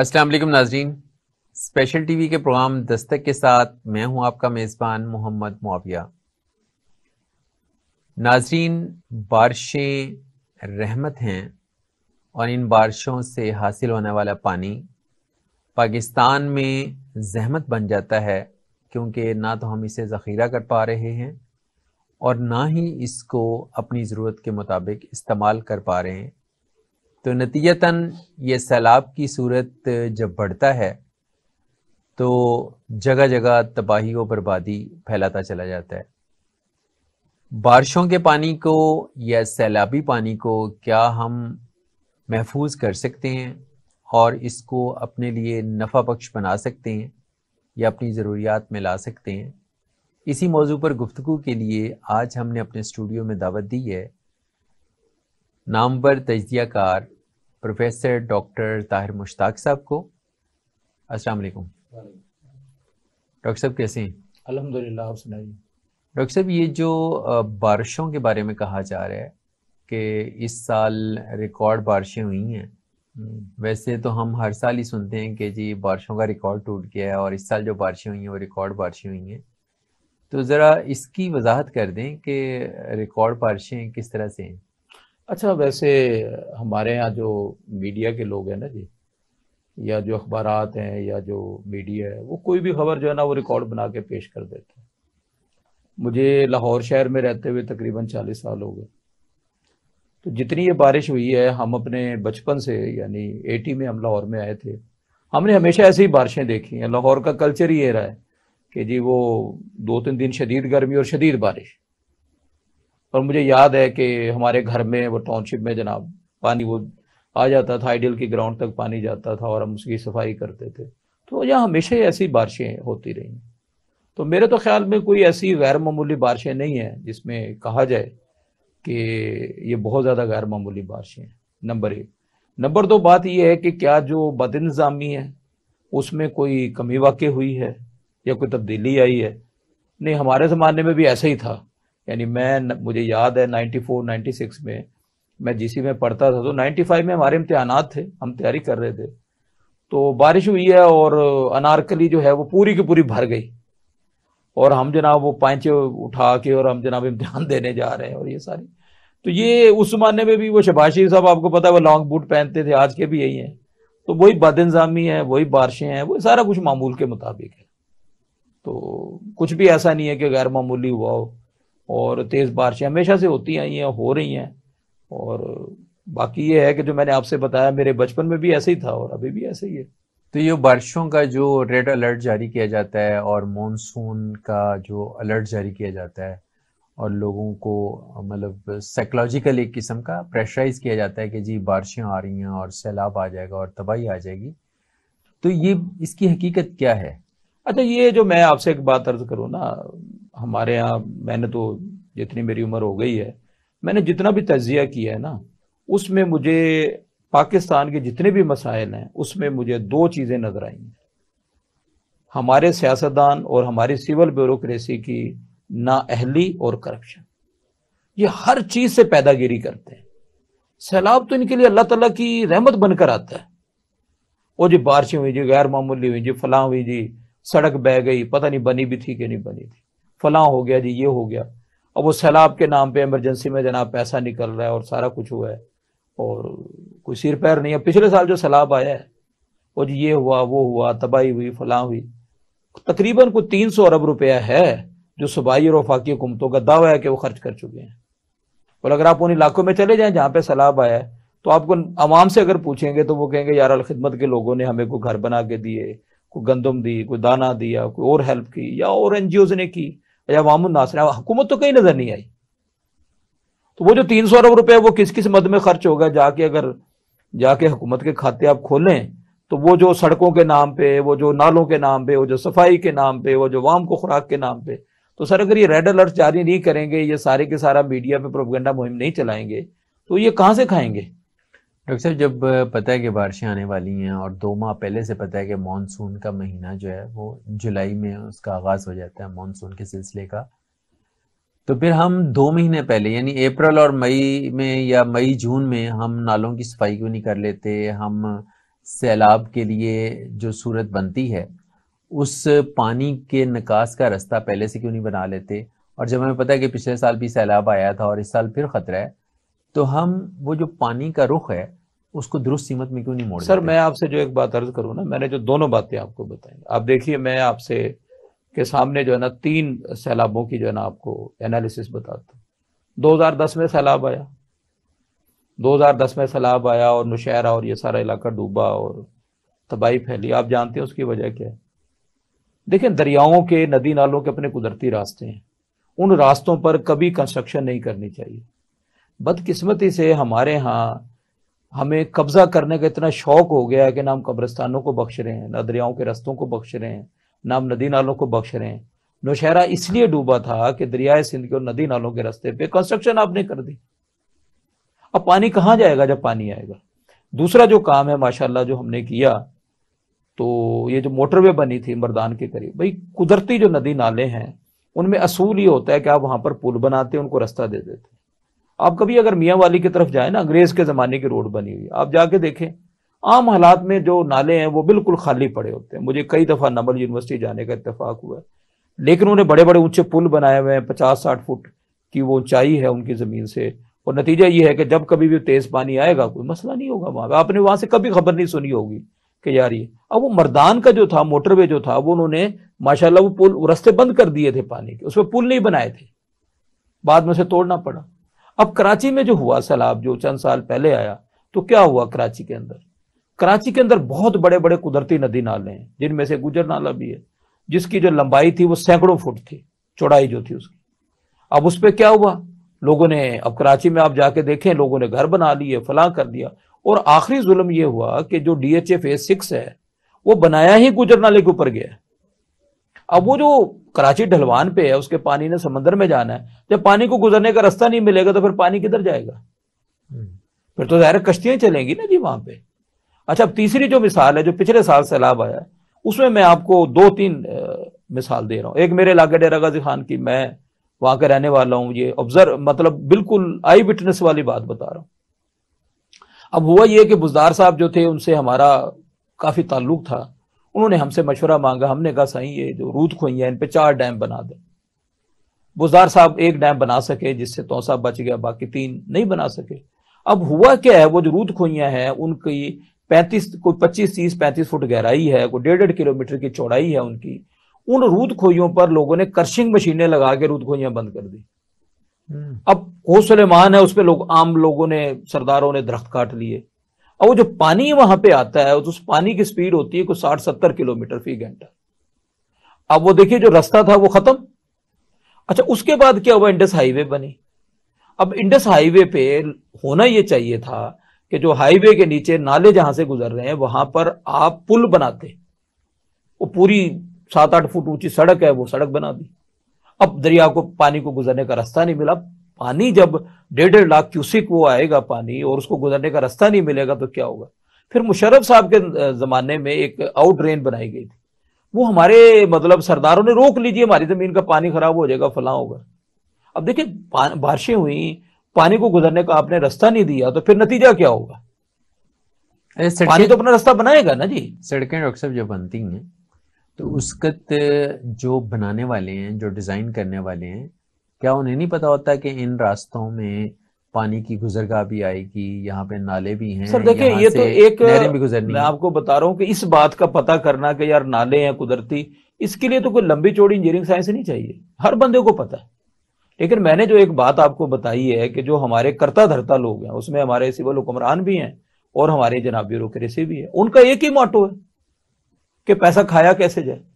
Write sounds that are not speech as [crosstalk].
Aslam Nazreen special T V के programme Dastak के साथ मैं हूँ आपका मेज़बान मोहम्मद मुआविया नाजरीन बारिशें रहमत हैं और इन बारिशों से हासिल होने वाला पानी पाकिस्तान में जहमत बन जाता है क्योंकि ना तो हम इसे ज़ख़ीरा कर पा रहे हैं और ना ही इसको अपनी ज़रूरत के मुताबिक इस्तेमाल कर पा रहे हैं तो नतीजतन ये सैलाब की सूरत जब बढ़ता है तो जगह जगह तबाही व बर्बादी फैलाता चला जाता है बारिशों के पानी को या सैलाबी पानी को क्या हम महफूज कर सकते हैं और इसको अपने लिए नफ़ा बख्श बना सकते हैं या अपनी ज़रूरियात में ला सकते हैं इसी मौजू पर गुफ्तु के लिए आज हमने अपने स्टूडियो में दावत दी है नामवर कार प्रोफेसर डॉक्टर ताहिर मुश्ताक साहब को अस्सलाम वालेकुम डॉक्टर साहब कैसे हैं अल्हम्दुलिल्लाह आप सुनाइए डॉक्टर साहब ये जो बारिशों के बारे में कहा जा रहा है कि इस साल रिकॉर्ड बारिशें हुई हैं हम्म। वैसे तो हम हर साल ही सुनते हैं कि जी बारिशों का रिकॉर्ड टूट गया है और इस साल जो बारिशें हुई हैं वो रिकॉर्ड बारिशें हुई हैं तो ज़रा इसकी वजाहत कर दें कि रिकॉर्ड बारिशें किस तरह से हैं अच्छा वैसे हमारे यहाँ जो मीडिया के लोग हैं ना जी या जो अखबार हैं या जो मीडिया है वो कोई भी खबर जो है ना वो रिकॉर्ड बना के पेश कर देते हैं मुझे लाहौर शहर में रहते हुए तकरीबन चालीस साल हो गए तो जितनी ये बारिश हुई है हम अपने बचपन से यानी एटी में हम लाहौर में आए थे हमने हमेशा ऐसी ही बारिशें देखी हैं लाहौर का कल्चर ही ये रहा है कि जी वो दो तीन दिन शदीद गर्मी और शदीद बारिश और मुझे याद है कि हमारे घर में वो टाउनशिप में जनाब पानी वो आ जाता था आइडियल की ग्राउंड तक पानी जाता था और हम उसकी सफाई करते थे तो यहाँ हमेशा ही ऐसी बारिशें होती रही तो मेरे तो ख्याल में कोई ऐसी गैर मामूली बारिशें नहीं हैं जिसमें कहा जाए कि ये बहुत ज़्यादा गैर मामूली बारिशें हैं नंबर एक नंबर दो बात यह है कि क्या जो बदनज़ामी है उसमें कोई कमी वाक़ हुई है या कोई तब्दीली आई है नहीं हमारे ज़माने में भी ऐसा ही था यानी मैं मुझे याद है 94 96 में मैं जीसी में पढ़ता था तो 95 में हमारे इम्तहान थे हम तैयारी कर रहे थे तो बारिश हुई है और अनारकली जो है वो पूरी की पूरी भर गई और हम जनाब वो पैंचे उठा के और हम जनाब इम्तहान [laughs] देने जा रहे हैं और ये सारी तो ये उस जमाने में भी वो शबाशी साहब आपको पता है वो लॉन्ग बूट पहनते थे आज के भी यही हैं तो वही बद इंजामी है वही बारिशें हैं वो सारा कुछ मामूल के मुताबिक है तो कुछ भी ऐसा नहीं है कि गैर मामूली हुआ हो और तेज़ बारिशें हमेशा से होती आई हैं हो रही हैं और बाकी ये है कि जो मैंने आपसे बताया मेरे बचपन में भी ऐसे ही था और अभी भी ऐसे ही है तो ये बारिशों का जो रेड अलर्ट जारी किया जाता है और मॉनसून का जो अलर्ट जारी किया जाता है और लोगों को मतलब साइकोलॉजिकल एक किस्म का प्रेशराइज किया जाता है कि जी बारिशें आ रही हैं और सैलाब आ जाएगा और तबाही आ जाएगी तो ये इसकी हकीकत क्या है अच्छा ये जो मैं आपसे एक बात अर्ज करूँ ना हमारे यहाँ मैंने तो जितनी मेरी उम्र हो गई है मैंने जितना भी तजिया किया है ना उसमें मुझे पाकिस्तान के जितने भी मसाइल हैं उसमें मुझे दो चीज़ें नज़र आई हमारे सियासतदान और हमारी सिविल ब्यूरोसी की नाअहली और करप्शन ये हर चीज़ से पैदागिरी करते हैं सैलाब तो इनके लिए अल्लाह तला की रहमत बनकर आता है और जी बारिशें हुई जी गैर मामूली हुई जी फलां हुई जी सड़क बह गई पता नहीं बनी भी थी कि नहीं बनी थी फला हो गया जी ये हो गया अब वो सैलाब के नाम पे इमरजेंसी में जनाब पैसा निकल रहा है और सारा कुछ हुआ है और कोई सिर पैर नहीं है पिछले साल जो सैलाब आया है वो जी ये हुआ वो हुआ तबाही हुई फलां हुई तकरीबन कुछ तीन सौ अरब रुपया है जो सूबाई और वफाकी हुकूमतों का दावा है कि वो खर्च कर चुके हैं और अगर आप उन इलाकों में चले जाएं जहाँ पे सैलाब आया है तो आपको आवाम से अगर पूछेंगे तो वो कहेंगे यार खिदमत के लोगों ने हमें कोई घर बना के दिए कोई गंदम दी कोई दाना दिया कोई और हेल्प की या और एन ने की अवामनासर हुकूमत तो कहीं नजर नहीं आई तो वो जो तीन सौ अरब रुपये वो किस किस मद में खर्च होगा जाके अगर जाके हुकूमत के खाते आप खोलें तो वो जो सड़कों के नाम पे वो जो नालों के नाम पे वो जो सफाई के नाम पे वो जो वाम को खुराक के नाम पे तो सर अगर ये रेड अलर्ट जारी नहीं करेंगे ये सारे के सारा मीडिया पे प्रोपगेंडा मुहिम नहीं चलाएंगे तो ये कहाँ से खाएंगे डॉक्टर साहब जब पता है कि बारिशें आने वाली हैं और दो माह पहले से पता है कि मानसून का महीना जो है वो जुलाई में उसका आगाज़ हो जाता है मानसून के सिलसिले का तो फिर हम दो महीने पहले यानी अप्रैल और मई में या मई जून में हम नालों की सफाई क्यों नहीं कर लेते हम सैलाब के लिए जो सूरत बनती है उस पानी के निकास का रास्ता पहले से क्यों नहीं बना लेते और जब हमें पता है कि पिछले साल भी सैलाब आया था और इस साल फिर खतरा है तो हम वो जो पानी का रुख है उसको दुरुस्त सीमत में क्यों नहीं मोड़ सर मैं आपसे जो एक बात अर्ज करूँ ना मैंने जो दोनों बातें आपको बताई आप देखिए मैं आपसे के सामने जो है ना तीन सैलाबों की जो है ना आपको एनालिसिस बताता हूँ दो में सैलाब आया 2010 में सैलाब आया और नुशहरा और ये सारा इलाका डूबा और तबाही फैली आप जानते हैं उसकी वजह क्या है देखें दरियाओं के नदी नालों के अपने कुदरती रास्ते हैं उन रास्तों पर कभी कंस्ट्रक्शन नहीं करनी चाहिए बदकिस्मती से हमारे यहाँ हमें कब्जा करने का इतना शौक हो गया है कि ना हम कब्रस्तानों को बख्श रहे हैं ना दरियाओं के रस्तों को बख्श रहे हैं ना हम नदी नालों को बख्श रहे हैं नौशहरा इसलिए डूबा था कि दरियाए सिंध के और नदी नालों के रस्ते पे कंस्ट्रक्शन आपने कर दी अब पानी कहाँ जाएगा जब पानी आएगा दूसरा जो काम है माशाल्लाह जो हमने किया तो ये जो मोटरवे बनी थी मरदान के करीब भाई कुदरती जो नदी नाले हैं उनमें असूल ये होता है कि आप वहां पर पुल बनाते हैं उनको रास्ता दे देते आप कभी अगर मियाँ वाली की तरफ जाए ना अंग्रेज के जमाने की रोड बनी हुई आप जाके देखें आम हालात में जो नाले हैं वो बिल्कुल खाली पड़े होते हैं मुझे कई दफा नमल यूनिवर्सिटी जाने का इतफाक हुआ है लेकिन उन्हें बड़े बड़े ऊंचे पुल बनाए हुए हैं पचास साठ फुट की वो ऊंचाई है उनकी जमीन से और नतीजा ये है कि जब कभी भी तेज पानी आएगा कोई मसला नहीं होगा वहां पर आपने वहां से कभी खबर नहीं सुनी होगी कि यार ये अब वो मरदान का जो था मोटरवे जो था वो उन्होंने माशाल्लाह वो पुल रास्ते बंद कर दिए थे पानी के उसमें पुल नहीं बनाए थे बाद में उसे तोड़ना पड़ा अब कराची में जो हुआ सैलाब जो चंद साल पहले आया तो क्या हुआ कराची के अंदर कराची के अंदर बहुत बड़े बड़े कुदरती नदी नाले हैं जिनमें से गुजर नाला भी है जिसकी जो लंबाई थी वो सैकड़ों फुट थी चौड़ाई जो थी उसकी अब उस पर क्या हुआ लोगों ने अब कराची में आप जाके देखें लोगों ने घर बना लिए फला कर दिया और आखिरी जुल्म ये हुआ कि जो D H A phase six है वो बनाया ही गुजर नाले के ऊपर गया अब वो जो कराची ढलवान पे है उसके पानी ने समंदर में जाना है जब पानी को गुजरने का रास्ता नहीं मिलेगा तो फिर पानी किधर जाएगा हम्म। फिर तो जाहिर कश्तियां चलेंगी ना जी वहां पे अच्छा अब तीसरी जो मिसाल है जो पिछले साल सैलाब आया उसमें मैं आपको दो तीन मिसाल दे रहा हूँ एक मेरे इलाके डेरा गाजी खान की मैं वहां के रहने वाला हूँ ये ऑब्जर्व मतलब बिल्कुल आई विटनेस वाली बात बता रहा हूँ अब हुआ ये कि बुजदार साहब जो थे उनसे हमारा काफी ताल्लुक था उन्होंने हमसे मशवरा मांगा हमने कहा सही ये जो रूद खोई है इन पे चार डैम बना दें बुजार साहब एक डैम बना सके जिससे तोसा बच गया बाकी तीन नहीं बना सके अब हुआ क्या है वो जो रूद खोइया हैं उनकी पैंतीस कोई पच्चीस तीस पैंतीस फुट गहराई है कोई डेढ़ डेढ़ किलोमीटर की चौड़ाई है उनकी उन रूद खोइयों पर लोगों ने क्रशिंग मशीनें लगा के रूद खोइयां बंद कर दी हम्म। अब हो सलेमान है उस पर लोग आम लोगों ने सरदारों ने दरख्त काट लिए अब वो जो पानी वहां पे आता है उस पानी की स्पीड होती है कुछ साठ सत्तर किलोमीटर फी घंटा अब वो देखिए जो रास्ता था वो खत्म अच्छा उसके बाद क्या हुआ इंडस हाईवे बनी अब इंडस हाईवे पे होना ये चाहिए था कि जो हाईवे के नीचे नाले जहां से गुजर रहे हैं वहां पर आप पुल बनाते वो पूरी सात आठ फुट ऊंची सड़क है वो सड़क बना दी अब दरिया को पानी को गुजरने का रास्ता नहीं मिला पानी जब डेढ़ डेढ़ लाख क्यूसिक वो आएगा पानी और उसको गुजरने का रास्ता नहीं मिलेगा तो क्या होगा फिर मुशरफ साहब के ज़माने में एक आउट ड्रेन बनाई गई थी वो हमारे मतलब सरदारों ने रोक लीजिए हमारी ज़मीन का पानी ख़राब हो जाएगा फला होगा अब देखिए बारिशें हुई पानी को गुजरने का आपने रास्ता नहीं दिया तो फिर नतीजा क्या होगा पानी तो अपना रास्ता बनाएगा ना जी सड़कें डॉक्टर साहब जब बनती हैं तो उसकत जो बनाने वाले हैं जो डिज़ाइन करने वाले हैं क्या उन्हें नहीं पता होता कि इन रास्तों में पानी की गुजरगाह भी आएगी यहाँ पे नाले भी हैं सर देखिए ये तो एक भी गुजरनी मैं आपको बता रहा हूँ कि इस बात का पता करना कि यार नाले हैं कुदरती इसके लिए तो कोई लंबी चौड़ी इंजीनियरिंग साइंस नहीं चाहिए हर बंदे को पता है लेकिन मैंने जो एक बात आपको बताई है कि जो हमारे करता धरता लोग हैं उसमें हमारे सिविल हुक्मरान भी हैं और हमारे जनाब ब्यूरोक्रेसी भी है उनका एक ही मोटो है कि पैसा खाया कैसे जाए